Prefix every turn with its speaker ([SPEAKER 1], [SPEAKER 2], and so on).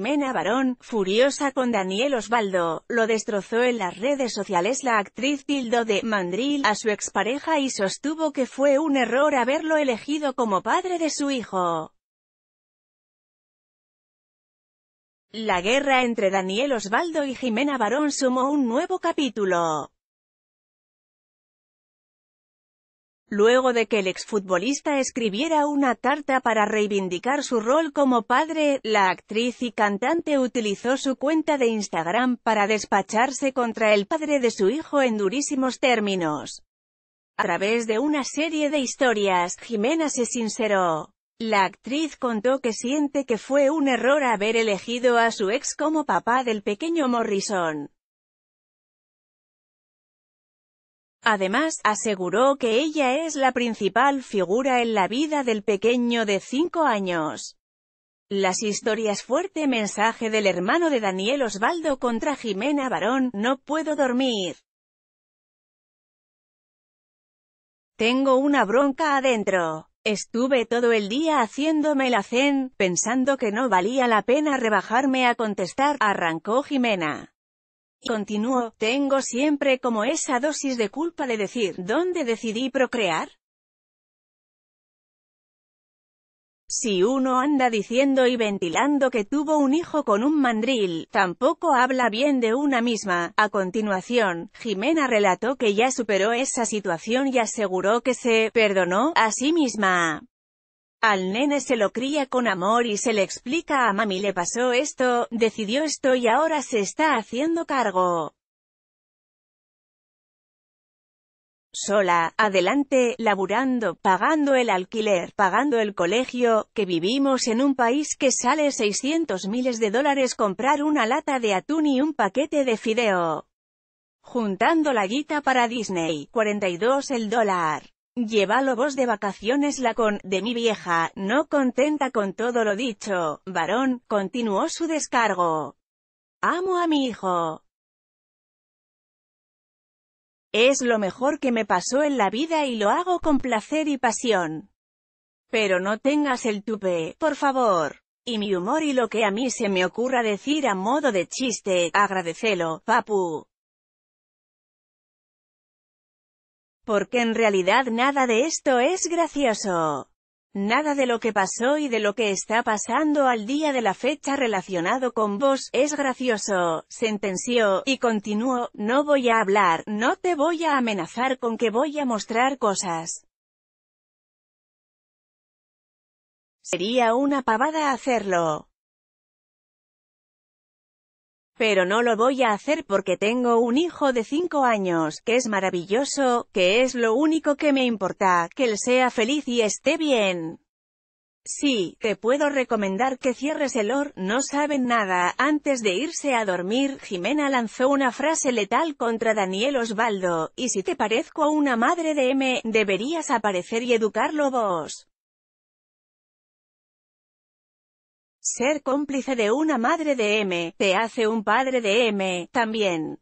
[SPEAKER 1] Jimena Barón, furiosa con Daniel Osvaldo, lo destrozó en las redes sociales la actriz Tildo de Mandril a su expareja y sostuvo que fue un error haberlo elegido como padre de su hijo. La guerra entre Daniel Osvaldo y Jimena Barón sumó un nuevo capítulo. luego de que el exfutbolista escribiera una tarta para reivindicar su rol como padre, la actriz y cantante utilizó su cuenta de Instagram para despacharse contra el padre de su hijo en durísimos términos. A través de una serie de historias, Jimena se sinceró. La actriz contó que siente que fue un error haber elegido a su ex como papá del pequeño Morrison. Además, aseguró que ella es la principal figura en la vida del pequeño de 5 años. Las historias fuerte mensaje del hermano de Daniel Osvaldo contra Jimena Barón, no puedo dormir. Tengo una bronca adentro. Estuve todo el día haciéndome la zen, pensando que no valía la pena rebajarme a contestar, arrancó Jimena continuó, tengo siempre como esa dosis de culpa de decir, ¿dónde decidí procrear? Si uno anda diciendo y ventilando que tuvo un hijo con un mandril, tampoco habla bien de una misma. A continuación, Jimena relató que ya superó esa situación y aseguró que se «perdonó» a sí misma. Al nene se lo cría con amor y se le explica a mami le pasó esto, decidió esto y ahora se está haciendo cargo. Sola, adelante, laburando, pagando el alquiler, pagando el colegio, que vivimos en un país que sale 600 miles de dólares comprar una lata de atún y un paquete de fideo. Juntando la guita para Disney, 42 el dólar. Llévalo vos de vacaciones la con, de mi vieja, no contenta con todo lo dicho, varón, continuó su descargo. Amo a mi hijo. Es lo mejor que me pasó en la vida y lo hago con placer y pasión. Pero no tengas el tupe, por favor. Y mi humor y lo que a mí se me ocurra decir a modo de chiste, agradecelo, papu. Porque en realidad nada de esto es gracioso. Nada de lo que pasó y de lo que está pasando al día de la fecha relacionado con vos, es gracioso, sentenció, y continuó, no voy a hablar, no te voy a amenazar con que voy a mostrar cosas. Sería una pavada hacerlo. Pero no lo voy a hacer porque tengo un hijo de 5 años, que es maravilloso, que es lo único que me importa, que él sea feliz y esté bien. Sí, te puedo recomendar que cierres el OR, no saben nada. Antes de irse a dormir, Jimena lanzó una frase letal contra Daniel Osvaldo, y si te parezco a una madre de M, deberías aparecer y educarlo vos. Ser cómplice de una madre de M, te hace un padre de M, también.